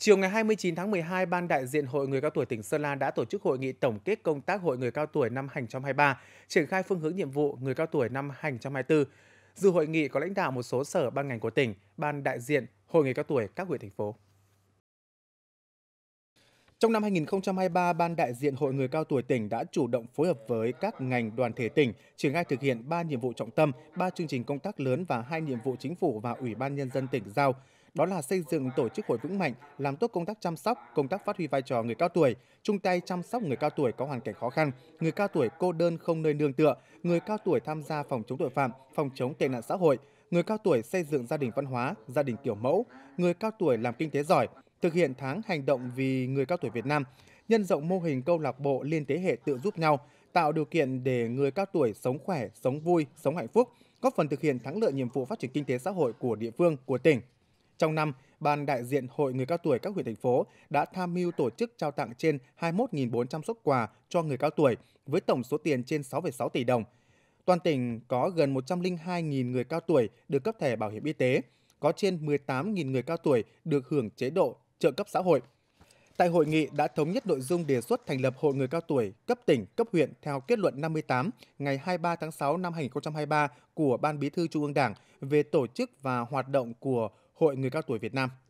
Chiều ngày 29 tháng 12, Ban đại diện Hội người cao tuổi tỉnh Sơn La đã tổ chức hội nghị tổng kết công tác Hội người cao tuổi năm 2023, triển khai phương hướng nhiệm vụ người cao tuổi năm 2024. Dự hội nghị có lãnh đạo một số sở ban ngành của tỉnh, ban đại diện Hội người cao tuổi các huyện thành phố. Trong năm 2023, Ban đại diện Hội người cao tuổi tỉnh đã chủ động phối hợp với các ngành đoàn thể tỉnh, triển khai thực hiện 3 nhiệm vụ trọng tâm, 3 chương trình công tác lớn và 2 nhiệm vụ chính phủ và Ủy ban Nhân dân tỉnh giao – đó là xây dựng tổ chức hội vững mạnh, làm tốt công tác chăm sóc, công tác phát huy vai trò người cao tuổi, chung tay chăm sóc người cao tuổi có hoàn cảnh khó khăn, người cao tuổi cô đơn không nơi nương tựa, người cao tuổi tham gia phòng chống tội phạm, phòng chống tệ nạn xã hội, người cao tuổi xây dựng gia đình văn hóa, gia đình kiểu mẫu, người cao tuổi làm kinh tế giỏi, thực hiện tháng hành động vì người cao tuổi Việt Nam, nhân rộng mô hình câu lạc bộ liên thế hệ tự giúp nhau, tạo điều kiện để người cao tuổi sống khỏe, sống vui, sống hạnh phúc, góp phần thực hiện thắng lợi nhiệm vụ phát triển kinh tế xã hội của địa phương, của tỉnh. Trong năm, Ban đại diện Hội người cao tuổi các huyện thành phố đã tham mưu tổ chức trao tặng trên 21.400 xuất quà cho người cao tuổi với tổng số tiền trên 6,6 tỷ đồng. Toàn tỉnh có gần 102.000 người cao tuổi được cấp thẻ bảo hiểm y tế, có trên 18.000 người cao tuổi được hưởng chế độ trợ cấp xã hội. Tại hội nghị đã thống nhất nội dung đề xuất thành lập Hội người cao tuổi cấp tỉnh, cấp huyện theo kết luận 58 ngày 23 tháng 6 năm 2023 của Ban Bí thư Trung ương Đảng về tổ chức và hoạt động của Hội Người Cao Tuổi Việt Nam.